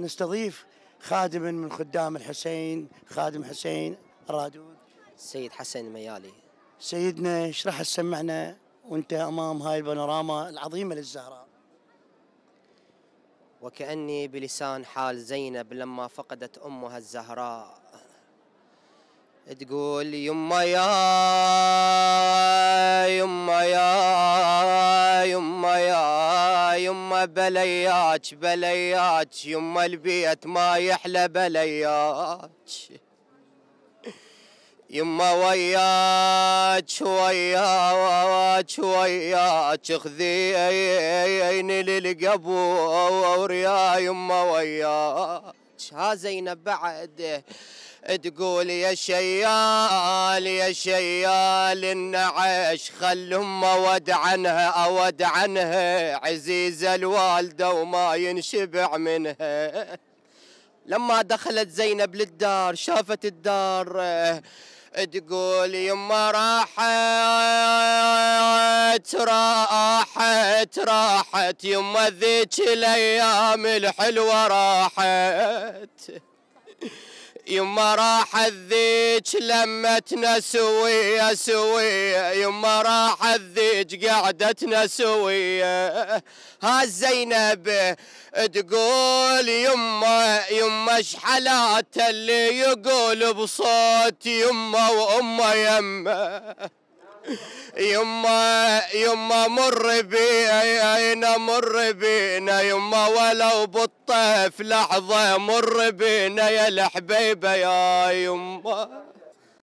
نستضيف خادم من خدام الحسين خادم حسين الرادود السيد حسن الميالي سيدنا ايش راح وانت امام هاي البانوراما العظيمه للزهراء وكأني بلسان حال زينب لما فقدت أمها الزهراء تقول يما يا بلياك بلياك يما البيت ما يحلى بلياك يما وياك وياك وياك خذيني للقبور يا يما وياك ها زينب بعد تقول يا شيال يا شيال النعش خل امه ود عنها اود عنها عزيزه الوالده وما ينشبع منها لما دخلت زينب للدار شافت الدار تقول يما راحت راحت راحت يما ذيك الايام الحلوه راحت يما راحت ذيج لمتنا سوية سوية يما راحت ذيج قعدتنا سوية ها زينب تقول يما يما شحلات اللي يقول بصوت يما وامه يما يما يما مر بينا مر بينا يما ولو بالطيف لحظة مر بينا يا الحبيبة يا يما